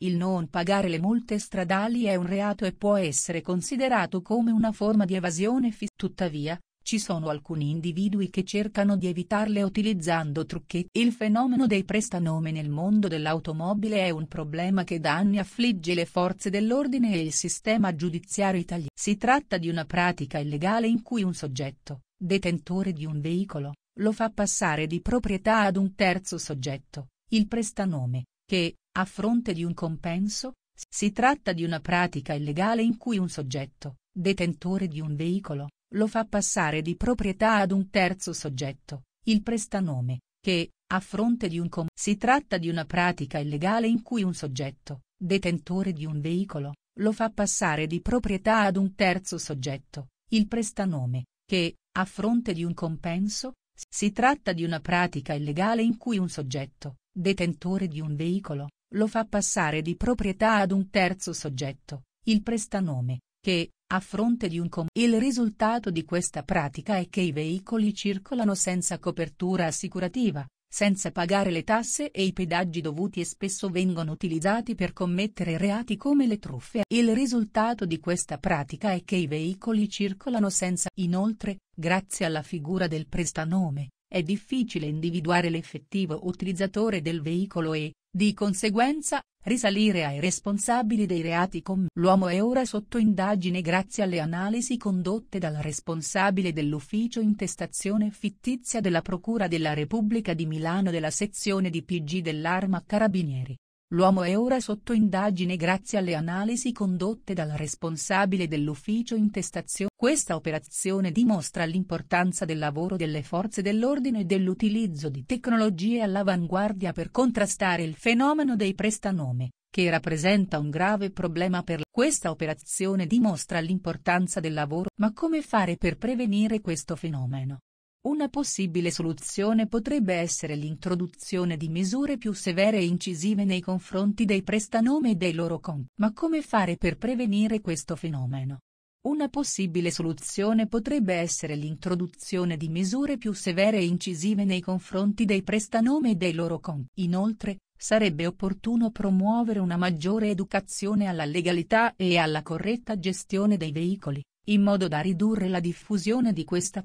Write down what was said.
Il non pagare le multe stradali è un reato e può essere considerato come una forma di evasione fiscale. Tuttavia, ci sono alcuni individui che cercano di evitarle utilizzando trucchi. Il fenomeno dei prestanome nel mondo dell'automobile è un problema che da anni affligge le forze dell'ordine e il sistema giudiziario italiano. Si tratta di una pratica illegale in cui un soggetto, detentore di un veicolo, lo fa passare di proprietà ad un terzo soggetto, il prestanome, che, a fronte di un compenso, si tratta di una pratica illegale in cui un soggetto, detentore di un veicolo, lo fa passare di proprietà ad un terzo soggetto, il prestanome, che, a fronte di un compenso, Si tratta di una pratica illegale in cui un soggetto, detentore di un veicolo, lo fa passare di proprietà ad un terzo soggetto, il prestanome, che, a fronte di un compenso, si tratta di una pratica illegale in cui un soggetto, detentore di un veicolo, lo fa passare di proprietà ad un terzo soggetto, il prestanome, che, a fronte di un com. Il risultato di questa pratica è che i veicoli circolano senza copertura assicurativa, senza pagare le tasse e i pedaggi dovuti e spesso vengono utilizzati per commettere reati come le truffe. Il risultato di questa pratica è che i veicoli circolano senza. Inoltre, grazie alla figura del prestanome, è difficile individuare l'effettivo utilizzatore del veicolo e, di conseguenza, risalire ai responsabili dei reati com. L'uomo è ora sotto indagine grazie alle analisi condotte dal responsabile dell'ufficio intestazione fittizia della Procura della Repubblica di Milano della sezione di PG dell'Arma Carabinieri, L'uomo è ora sotto indagine grazie alle analisi condotte dal responsabile dell'ufficio intestazione. Questa operazione dimostra l'importanza del lavoro delle forze dell'ordine e dell'utilizzo di tecnologie all'avanguardia per contrastare il fenomeno dei prestanome, che rappresenta un grave problema per questa operazione dimostra l'importanza del lavoro. Ma come fare per prevenire questo fenomeno? Una possibile soluzione potrebbe essere l'introduzione di misure più severe e incisive nei confronti dei prestanome e dei loro con. Ma come fare per prevenire questo fenomeno? Una possibile soluzione potrebbe essere l'introduzione di misure più severe e incisive nei confronti dei prestanome e dei loro con. Inoltre, sarebbe opportuno promuovere una maggiore educazione alla legalità e alla corretta gestione dei veicoli, in modo da ridurre la diffusione di questa